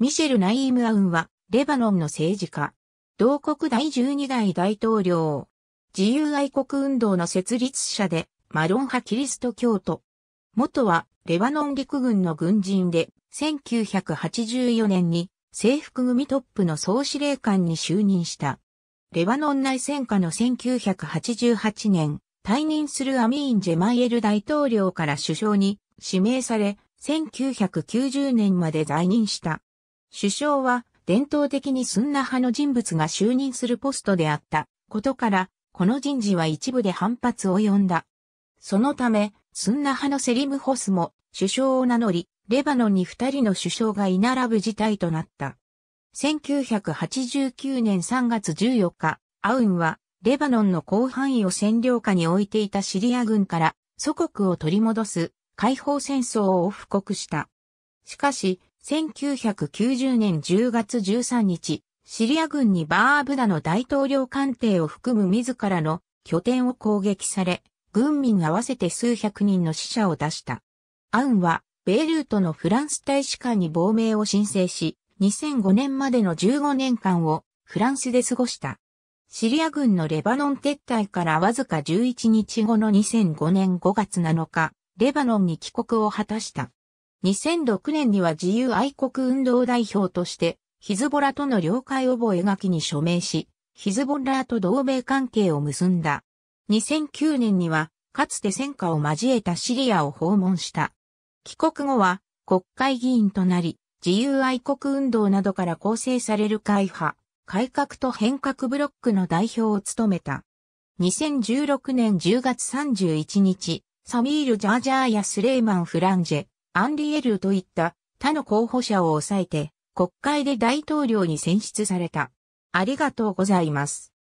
ミシェル・ナイーム・アウンは、レバノンの政治家。同国第12代大統領。自由愛国運動の設立者で、マロン派キリスト教徒。元は、レバノン陸軍の軍人で、1984年に、制服組トップの総司令官に就任した。レバノン内戦下の1988年、退任するアミーン・ジェマイエル大統領から首相に指名され、1990年まで在任した。首相は伝統的にスンナ派の人物が就任するポストであったことから、この人事は一部で反発を呼んだ。そのため、スンナ派のセリムホスも首相を名乗り、レバノンに二人の首相が居並ぶ事態となった。1989年3月14日、アウンはレバノンの広範囲を占領下に置いていたシリア軍から祖国を取り戻す解放戦争を布告した。しかし、1990年10月13日、シリア軍にバーブダの大統領官邸を含む自らの拠点を攻撃され、軍民合わせて数百人の死者を出した。アウンは、ベイルートのフランス大使館に亡命を申請し、2005年までの15年間をフランスで過ごした。シリア軍のレバノン撤退からわずか11日後の2005年5月7日、レバノンに帰国を果たした。2006年には自由愛国運動代表として、ヒズボラとの了解覚書に署名し、ヒズボラと同盟関係を結んだ。2009年には、かつて戦火を交えたシリアを訪問した。帰国後は、国会議員となり、自由愛国運動などから構成される会派、改革と変革ブロックの代表を務めた。2016年10月31日、サミール・ジャージャーやスレイマン・フランジェ、アンリエルといった他の候補者を抑えて国会で大統領に選出された。ありがとうございます。